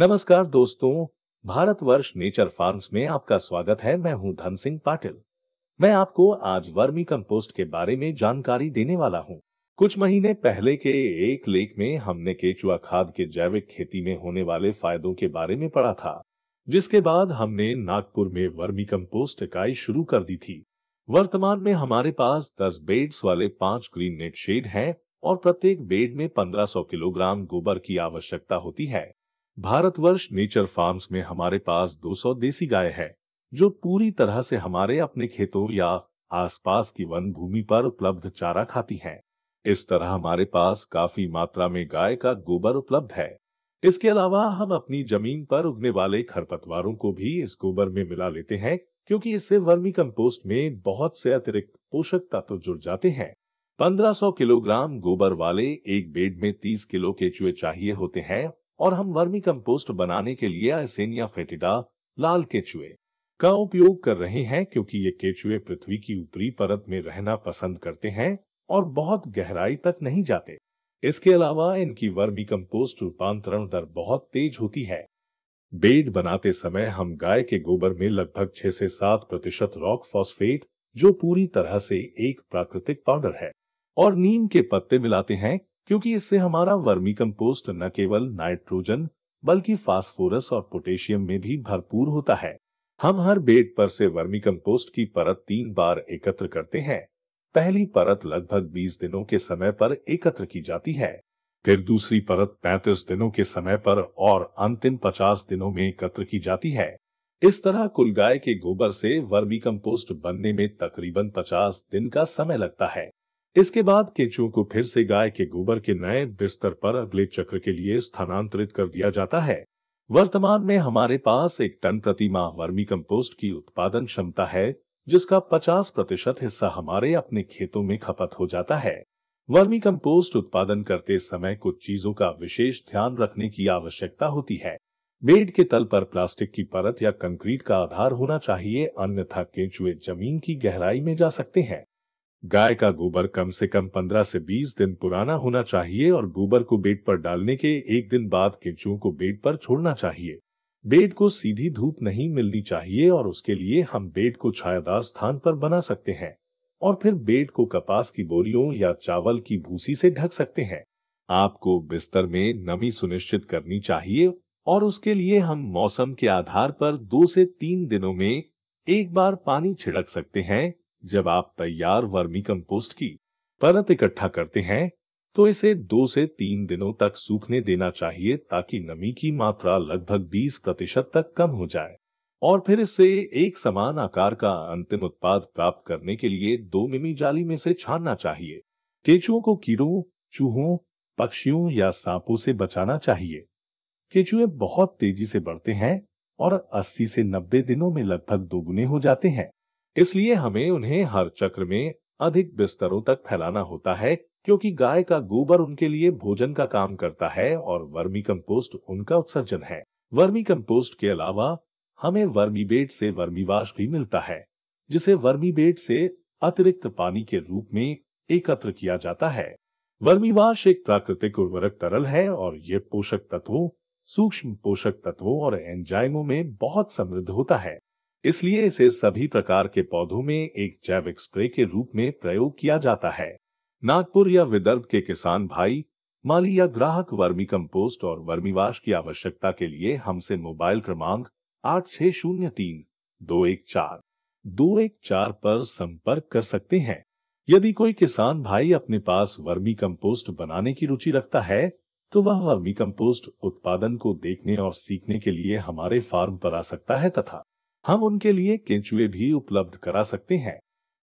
नमस्कार दोस्तों Bharatvarsh nature farms में आपका स्वागत है मैं हूं धन सिंह पाटिल मैं आपको आज वर्मी कंपोस्ट के बारे में जानकारी देने वाला हूं। कुछ महीने पहले के एक लेख में हमने केचुआ खाद के जैविक खेती में होने वाले फायदों के बारे में पढ़ा था जिसके बाद हमने नागपुर में वर्मी कंपोस्ट इकाई शुरू कर दी थी वर्तमान में हमारे पास 10 बेड्स वाले पांच ग्रीन नेट शेड हैं और प्रत्येक बेड में 1500 किलोग्राम गोबर की आवश्यकता होती है भारतवर्ष नेचर फार्म्स में हमारे पास 200 देसी गाय है जो पूरी तरह से हमारे अपने खेतों या आसपास की वन भूमि पर उपलब्ध चारा खाती हैं। इस तरह हमारे पास काफी मात्रा में गाय का गोबर उपलब्ध है इसके अलावा हम अपनी जमीन पर उगने वाले खरपतवारों को भी इस गोबर में मिला लेते हैं क्योंकि इससे वर्मी कंपोस्ट में बहुत से अतिरिक्त पोषक तत्व तो जुड़ जाते हैं 1500 किलोग्राम गोबर वाले एक बेड में 30 किलो केचुए चाहिए होते हैं और हम वर्मी कंपोस्ट बनाने के लिए आइसेनिया फेटिडा लाल केचुए का उपयोग कर रहे हैं क्योंकि ये केचुए पृथ्वी की ऊपरी परत में रहना पसंद करते हैं और बहुत गहराई तक नहीं जाते इसके अलावा इनकी वर्मी कंपोस्ट रूपांतरण दर बहुत तेज होती है बेड बनाते समय हम गाय के गोबर में लगभग छह से सात प्रतिशत रॉक फॉस्फेट जो पूरी तरह से एक प्राकृतिक पाउडर है और नीम के पत्ते मिलाते हैं क्योंकि इससे हमारा वर्मी कंपोस्ट न केवल नाइट्रोजन बल्कि फास्फोरस और पोटेशियम में भी भरपूर होता है हम हर बेड पर से वर्मी कंपोस्ट की परत तीन बार एकत्र करते हैं पहली परत लगभग 20 दिनों के समय पर एकत्र की जाती है फिर दूसरी परत 35 दिनों के समय पर और अंतिम 50 दिनों में एकत्र की जाती है इस तरह कुल गाय के गोबर से वर्मी कंपोस्ट बनने में तकरीबन 50 दिन का समय लगता है इसके बाद केचुओं को फिर से गाय के गोबर के नए बिस्तर पर अगले चक्र के लिए स्थानांतरित कर दिया जाता है वर्तमान में हमारे पास एक टन प्रति माह वर्मी कंपोस्ट की उत्पादन क्षमता है जिसका 50 प्रतिशत हिस्सा हमारे अपने खेतों में खपत हो जाता है वर्मी कंपोस्ट उत्पादन करते समय कुछ चीजों का विशेष ध्यान रखने की आवश्यकता होती है बेड के तल पर प्लास्टिक की परत या कंक्रीट का आधार होना चाहिए अन्यथा केंचुए जमीन की गहराई में जा सकते हैं गाय का गोबर कम से कम 15 से 20 दिन पुराना होना चाहिए और गोबर को बेड पर डालने के एक दिन बाद केंचुओं को बेड पर छोड़ना चाहिए बेड को सीधी धूप नहीं मिलनी चाहिए और उसके लिए हम बेड को छायादार स्थान पर बना सकते हैं और फिर बेड को कपास की बोरियों या चावल की भूसी से ढक सकते हैं आपको बिस्तर में नमी सुनिश्चित करनी चाहिए और उसके लिए हम मौसम के आधार पर दो से तीन दिनों में एक बार पानी छिड़क सकते हैं जब आप तैयार वर्मी कंपोस्ट की परत इकट्ठा करते हैं तो इसे दो से तीन दिनों तक सूखने देना चाहिए ताकि नमी की मात्रा लगभग 20 प्रतिशत तक कम हो जाए और फिर इसे एक समान आकार का अंतिम उत्पाद प्राप्त करने के लिए दो मिमी जाली में से छानना चाहिए केचुओं को कीड़ों चूहों पक्षियों या सांपों से बचाना चाहिए केचुए बहुत तेजी से बढ़ते हैं और 80 से 90 दिनों में लगभग दोगुने हो जाते हैं इसलिए हमें उन्हें हर चक्र में अधिक बिस्तरों तक फैलाना होता है क्योंकि गाय का गोबर उनके लिए भोजन का काम करता है और वर्मी कंपोस्ट उनका उत्सर्जन है वर्मी कंपोस्ट के अलावा हमें वर्मी बेट से वर्मीवाश भी मिलता है जिसे वर्मी बेट से अतिरिक्त पानी के रूप में एकत्र किया जाता है वर्मीवाश एक प्राकृतिक उर्वरक तरल है और ये पोषक तत्वों सूक्ष्म पोषक तत्वों और एंजाइमों में बहुत समृद्ध होता है इसलिए इसे सभी प्रकार के पौधों में एक जैविक स्प्रे के रूप में प्रयोग किया जाता है नागपुर या विदर्भ के किसान भाई माली या ग्राहक वर्मी कंपोस्ट और वर्मीवाश की आवश्यकता के लिए हमसे मोबाइल क्रमांक आठ छह शून्य तीन दो एक चार दो एक चार पर संपर्क कर सकते हैं यदि कोई किसान भाई अपने पास वर्मी कंपोस्ट बनाने की रुचि रखता है तो वह वर्मी कंपोस्ट उत्पादन को देखने और सीखने के लिए हमारे फार्म पर आ सकता है तथा हम उनके लिए केंचुए भी उपलब्ध करा सकते हैं